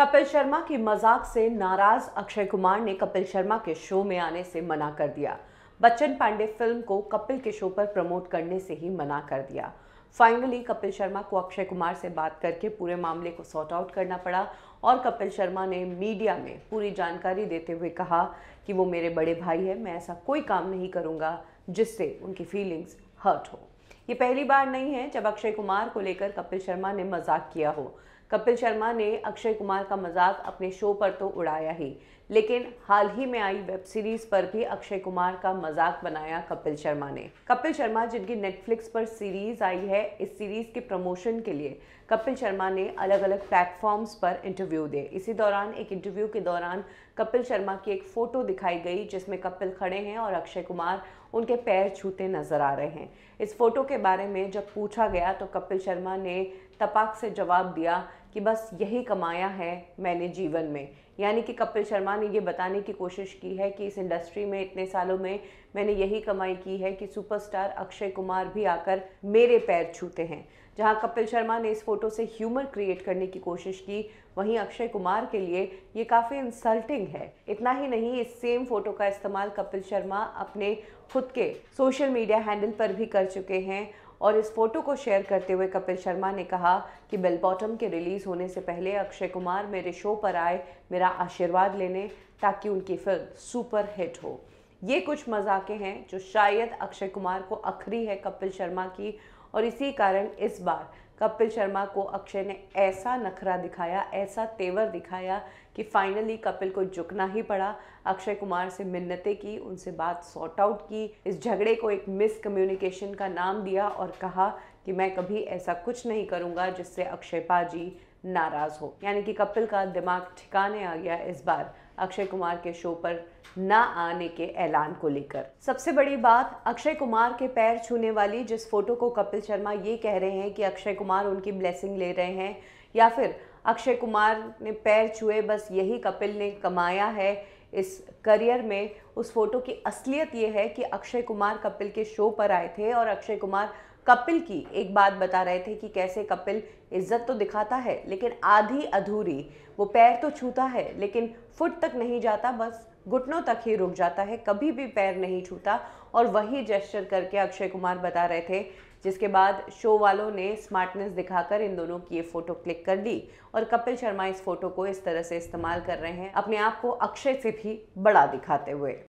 कपिल शर्मा की मजाक से नाराज अक्षय कुमार ने कपिल शर्मा के शो में आने से मना कर दिया बच्चन पांडे फिल्म को कपिल के शो पर प्रमोट करने से ही मना कर दिया फाइनली कपिल शर्मा को अक्षय कुमार से बात करके पूरे मामले को सॉर्ट आउट करना पड़ा और कपिल शर्मा ने मीडिया में पूरी जानकारी देते हुए कहा कि वो मेरे बड़े भाई हैं मैं ऐसा कोई काम नहीं करूँगा जिससे उनकी फीलिंग्स हर्ट हो ये पहली बार नहीं है जब अक्षय कुमार को लेकर कपिल शर्मा ने मजाक किया हो कपिल शर्मा ने अक्षय कुमार का मजाक अपने शो पर तो उड़ाया ही लेकिन हाल ही में आई वेब सीरीज पर भी अक्षय कुमार का मजाक बनाया कपिल शर्मा ने कपिल शर्मा जिनकी नेटफ्लिक्स पर सीरीज आई है इस सीरीज के प्रमोशन के लिए कपिल शर्मा ने अलग अलग प्लेटफॉर्म्स पर इंटरव्यू दिए इसी दौरान एक इंटरव्यू के दौरान कपिल शर्मा की एक फ़ोटो दिखाई गई जिसमें कपिल खड़े हैं और अक्षय कुमार उनके पैर छूते नजर आ रहे हैं इस फोटो के बारे में जब पूछा गया तो कपिल शर्मा ने तपाक से जवाब दिया कि बस यही कमाया है मैंने जीवन में यानी कि कपिल शर्मा ने ये बताने की कोशिश की है कि इस इंडस्ट्री में इतने सालों में मैंने यही कमाई की है कि सुपरस्टार अक्षय कुमार भी आकर मेरे पैर छूते हैं जहां कपिल शर्मा ने इस फोटो से ह्यूमर क्रिएट करने की कोशिश की वहीं अक्षय कुमार के लिए ये काफ़ी इंसल्टिंग है इतना ही नहीं इस सेम फोटो का इस्तेमाल कपिल शर्मा अपने खुद के सोशल मीडिया हैंडल पर भी कर चुके हैं और इस फोटो को शेयर करते हुए कपिल शर्मा ने कहा कि बेल बॉटम के रिलीज़ होने से पहले अक्षय कुमार मेरे शो पर आए मेरा आशीर्वाद लेने ताकि उनकी फिल्म सुपर हिट हो ये कुछ मजाके हैं जो शायद अक्षय कुमार को अखरी है कपिल शर्मा की और इसी कारण इस बार कपिल शर्मा को अक्षय ने ऐसा नखरा दिखाया ऐसा तेवर दिखाया कि फाइनली कपिल को झुकना ही पड़ा अक्षय कुमार से मिन्नतें की उनसे बात सॉर्ट आउट की इस झगड़े को एक मिसकम्युनिकेशन का नाम दिया और कहा कि मैं कभी ऐसा कुछ नहीं करूँगा जिससे अक्षय पाजी नाराज़ हो यानी कि कपिल का दिमाग ठिकाने आ गया इस बार अक्षय कुमार के शो पर ना आने के ऐलान को लेकर सबसे बड़ी बात अक्षय कुमार के पैर छूने वाली जिस फोटो को कपिल शर्मा ये कह रहे हैं कि अक्षय कुमार उनकी ब्लेसिंग ले रहे हैं या फिर अक्षय कुमार ने पैर छुए बस यही कपिल ने कमाया है इस करियर में उस फोटो की असलियत ये है कि अक्षय कुमार कपिल के शो पर आए थे और अक्षय कुमार कपिल की एक बात बता रहे थे कि कैसे कपिल इज्जत तो दिखाता है लेकिन आधी अधूरी वो पैर तो छूता है लेकिन फुट तक नहीं जाता बस घुटनों तक ही रुक जाता है कभी भी पैर नहीं छूता और वही जेस्टर करके अक्षय कुमार बता रहे थे जिसके बाद शो वालों ने स्मार्टनेस दिखाकर इन दोनों की ये फ़ोटो क्लिक कर ली और कपिल शर्मा इस फोटो को इस तरह से इस्तेमाल कर रहे हैं अपने आप को अक्षय से भी बड़ा दिखाते हुए